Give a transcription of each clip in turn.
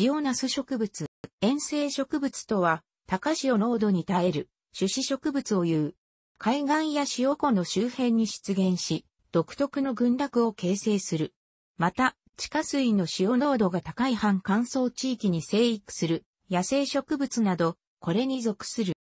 塩ナス植物、遠性植物とは、高潮濃度に耐える、種子植物を言う。海岸や塩湖の周辺に出現し、独特の群落を形成する。また、地下水の塩濃度が高い半乾燥地域に生育する野生植物など、これに属する。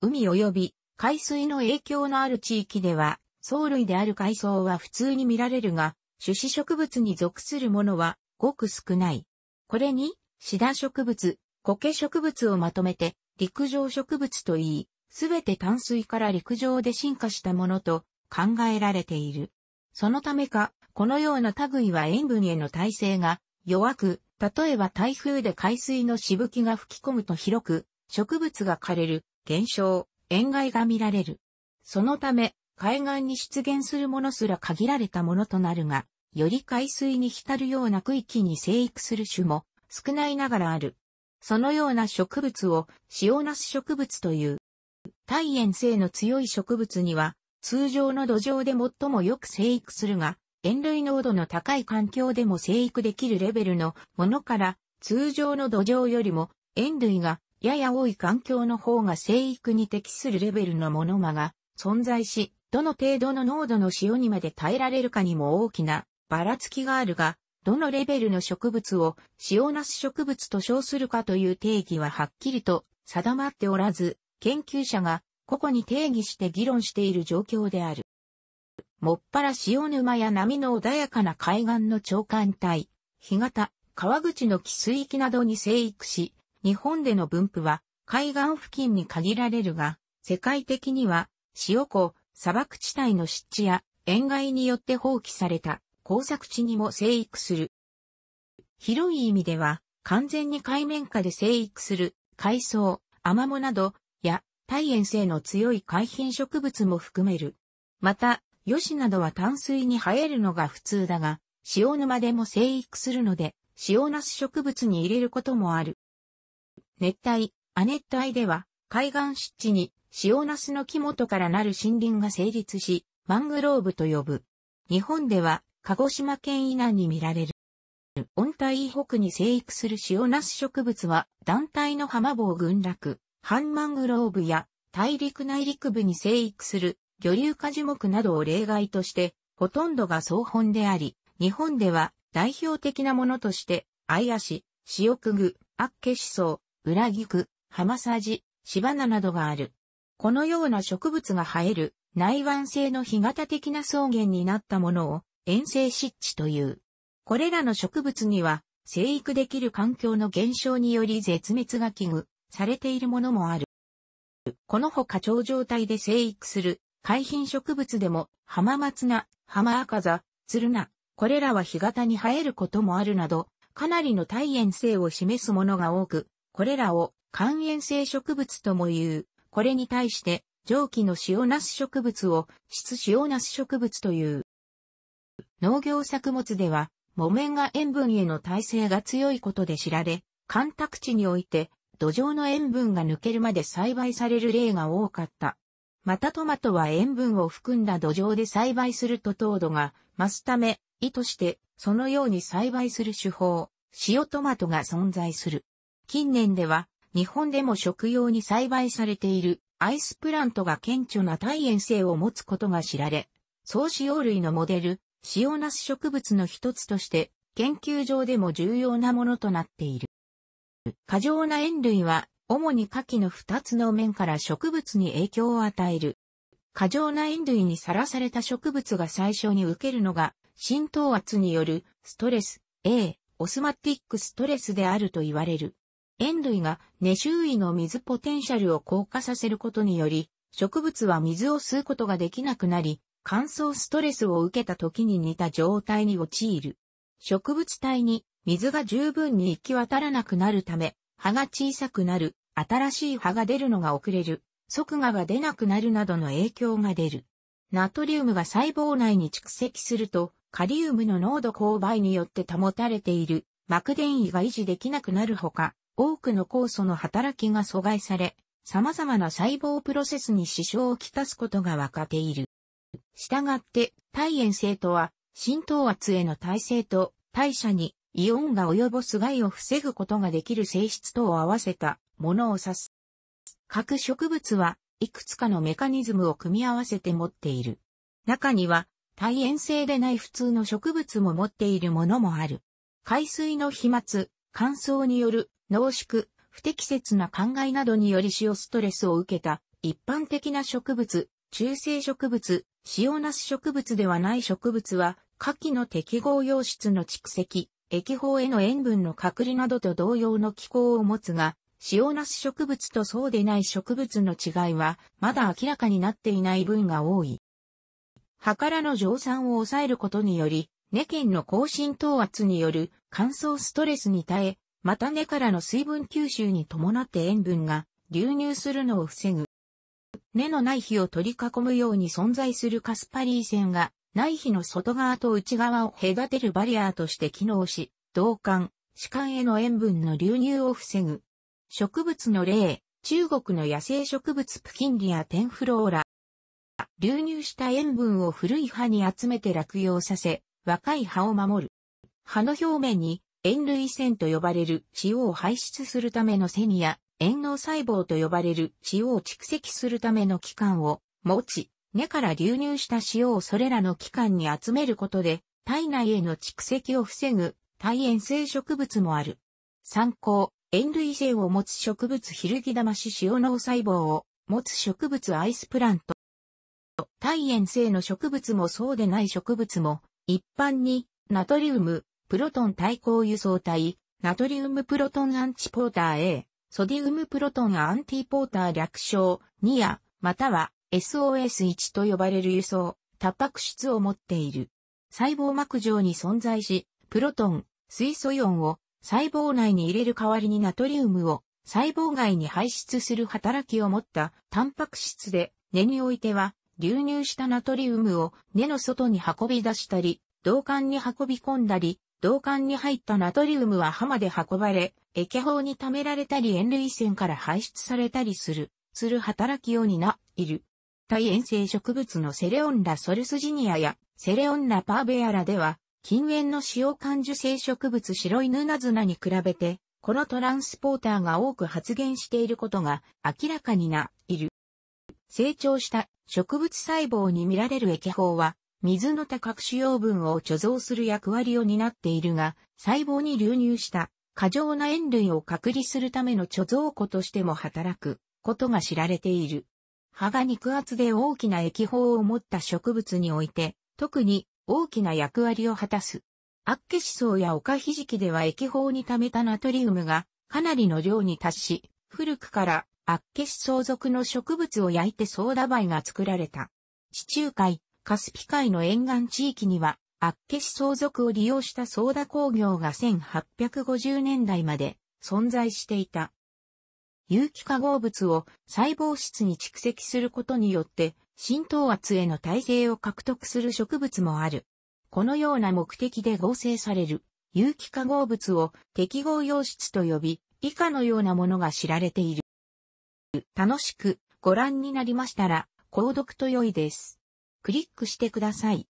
海及び海水の影響のある地域では、藻類である海藻は普通に見られるが、種子植物に属するものはごく少ない。これに、シダ植物、苔植物をまとめて、陸上植物といい、すべて淡水から陸上で進化したものと考えられている。そのためか、このような類は塩分への耐性が弱く、例えば台風で海水のしぶきが吹き込むと広く、植物が枯れる、現象、塩害が見られる。そのため、海岸に出現するものすら限られたものとなるが、より海水に浸るような区域に生育する種も少ないながらある。そのような植物を塩なす植物という。体塩性の強い植物には通常の土壌で最もよく生育するが、塩類濃度の高い環境でも生育できるレベルのものから通常の土壌よりも塩類がやや多い環境の方が生育に適するレベルのものまが存在し、どの程度の濃度の塩にまで耐えられるかにも大きなばらつきがあるが、どのレベルの植物を塩なす植物と称するかという定義ははっきりと定まっておらず、研究者が個々に定義して議論している状況である。もっぱら塩沼や波の穏やかな海岸の長官帯、干潟、川口の寄水域などに生育し、日本での分布は海岸付近に限られるが、世界的には塩湖、砂漠地帯の湿地や塩害によって放棄された耕作地にも生育する。広い意味では、完全に海面下で生育する海藻、アマモなど、や、体塩性の強い海浜植物も含める。また、ヨシなどは淡水に生えるのが普通だが、塩沼でも生育するので、塩ナス植物に入れることもある。熱帯、亜熱帯では、海岸湿地に塩ナスの木元からなる森林が成立し、マングローブと呼ぶ。日本では鹿児島県以南に見られる。温帯北に生育する塩ナス植物は、団体の浜坊群落、ハンマングローブや、大陸内陸部に生育する、魚流化樹木などを例外として、ほとんどが草本であり、日本では代表的なものとして、アイアシ、シオクグ、アッケシソウ、ウラギク、ハマサジ、シバナなどがある。このような植物が生える内湾性の干潟的な草原になったものを遠征湿地という。これらの植物には、生育できる環境の減少により絶滅が危惧されているものもある。このほか状態で生育する海浜植物でも、浜松菜、浜赤座、鶴菜、これらは干潟に生えることもあるなど、かなりの耐塩性を示すものが多く、これらを肝炎性植物とも言う。これに対して、蒸気の塩ナス植物を質塩ナス植物という。農業作物では、木綿が塩分への耐性が強いことで知られ、干拓地において、土壌の塩分が抜けるまで栽培される例が多かった。またトマトは塩分を含んだ土壌で栽培すると糖度が増すため、意図してそのように栽培する手法、塩トマトが存在する。近年では日本でも食用に栽培されているアイスプラントが顕著な耐塩性を持つことが知られ、総使用類のモデル、塩なス植物の一つとして、研究上でも重要なものとなっている。過剰な塩類は、主に下記の二つの面から植物に影響を与える。過剰な塩類にさらされた植物が最初に受けるのが、浸透圧によるストレス、A、オスマティックストレスであると言われる。塩類が根周囲の水ポテンシャルを硬化させることにより、植物は水を吸うことができなくなり、乾燥ストレスを受けた時に似た状態に陥る。植物体に水が十分に行き渡らなくなるため、葉が小さくなる、新しい葉が出るのが遅れる、即芽が出なくなるなどの影響が出る。ナトリウムが細胞内に蓄積すると、カリウムの濃度勾配によって保たれている膜電位が維持できなくなるほか、多くの酵素の働きが阻害され、様々な細胞プロセスに支障をきたすことが分かっている。したがって、体炎性とは、浸透圧への耐性と、代謝にイオンが及ぼす害を防ぐことができる性質等を合わせたものを指す。各植物はいくつかのメカニズムを組み合わせて持っている。中には、耐塩性でない普通の植物も持っているものもある。海水の飛沫、乾燥による濃縮、不適切な灌漑などにより塩ストレスを受けた一般的な植物、中性植物、塩なス植物ではない植物は、下記の適合溶質の蓄積、液胞への塩分の隔離などと同様の気候を持つが、塩なス植物とそうでない植物の違いは、まだ明らかになっていない分が多い。葉からの蒸散を抑えることにより、根圏の高浸透圧による乾燥ストレスに耐え、また根からの水分吸収に伴って塩分が流入するのを防ぐ根の内皮を取り囲むように存在するカスパリー線が、内皮の外側と内側を隔てるバリアーとして機能し、同管、歯間への塩分の流入を防ぐ。植物の例、中国の野生植物プキンリアテンフローラ。流入した塩分を古い葉に集めて落葉させ、若い葉を守る。葉の表面に塩類線と呼ばれる塩を排出するためのセや炎脳細胞と呼ばれる塩を蓄積するための器官を持ち、根から流入した塩をそれらの器官に集めることで、体内への蓄積を防ぐ、体塩性植物もある。参考、塩類性を持つ植物ヒルギダマシ塩脳細胞を持つ植物アイスプラント。体塩性の植物もそうでない植物も、一般に、ナトリウム、プロトン対抗輸送体、ナトリウムプロトンアンチポーター A、ソディウムプロトンアンティポーター略称、ニア、または SOS1 と呼ばれる輸送、タパク質を持っている。細胞膜上に存在し、プロトン、水素イオンを細胞内に入れる代わりにナトリウムを細胞外に排出する働きを持ったタンパク質で、根においては流入したナトリウムを根の外に運び出したり、導管に運び込んだり、銅管に入ったナトリウムは浜で運ばれ、液泡に貯められたり塩類腺から排出されたりする、する働きを担いる。大塩性植物のセレオンラソルスジニアやセレオンラパーベアラでは、近縁の使用感受性植物白いヌナズナに比べて、このトランスポーターが多く発現していることが明らかにな、いる。成長した植物細胞に見られる液胞は、水の多角主要分を貯蔵する役割を担っているが、細胞に流入した過剰な塩類を隔離するための貯蔵庫としても働くことが知られている。葉が肉厚で大きな液胞を持った植物において、特に大きな役割を果たす。アッケシソウやオカヒジキでは液胞に溜めたナトリウムがかなりの量に達し、古くからアッケシソウ属の植物を焼いてソーダイが作られた。地中海、カスピ海の沿岸地域には、厚岸相続を利用したソーダ工業が1850年代まで存在していた。有機化合物を細胞質に蓄積することによって、浸透圧への耐性を獲得する植物もある。このような目的で合成される有機化合物を適合溶質と呼び、以下のようなものが知られている。楽しくご覧になりましたら、購読と良いです。クリックしてください。